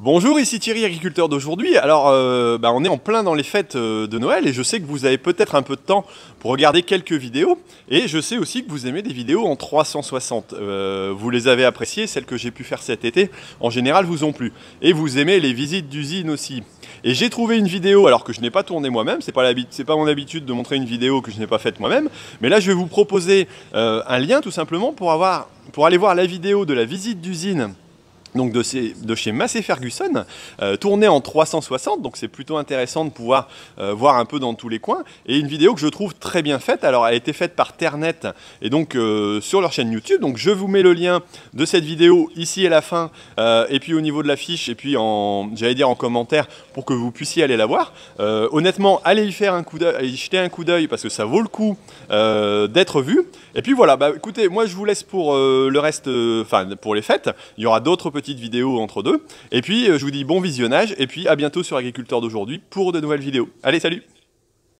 Bonjour, ici Thierry, agriculteur d'aujourd'hui. Alors, euh, bah, on est en plein dans les fêtes euh, de Noël et je sais que vous avez peut-être un peu de temps pour regarder quelques vidéos. Et je sais aussi que vous aimez des vidéos en 360. Euh, vous les avez appréciées, celles que j'ai pu faire cet été, en général, vous ont plu. Et vous aimez les visites d'usine aussi. Et j'ai trouvé une vidéo, alors que je n'ai pas tourné moi-même, c'est pas, pas mon habitude de montrer une vidéo que je n'ai pas faite moi-même, mais là je vais vous proposer un lien tout simplement pour, avoir, pour aller voir la vidéo de la visite d'usine donc de, ces, de, chez Massey Ferguson, euh, tournée en 360, donc c'est plutôt intéressant de pouvoir euh, voir un peu dans tous les coins, et une vidéo que je trouve très bien faite, alors elle a été faite par Ternet, et donc euh, sur leur chaîne YouTube, donc je vous mets le lien de cette vidéo ici à la fin, et puis au niveau de l'affiche et puis j'allais dire en commentaire, pour que vous puissiez aller la voir, honnêtement, allez y faire un coup d'œil, jeter un coup d'œil, parce que ça vaut le coup d'être vu, et puis voilà, bah écoutez, moi je vous laisse pour le reste, enfin pour les fêtes, il y aura d'autres petite vidéo entre deux. Et puis, euh, je vous dis bon visionnage, et puis à bientôt sur Agriculteur d'aujourd'hui pour de nouvelles vidéos. Allez, salut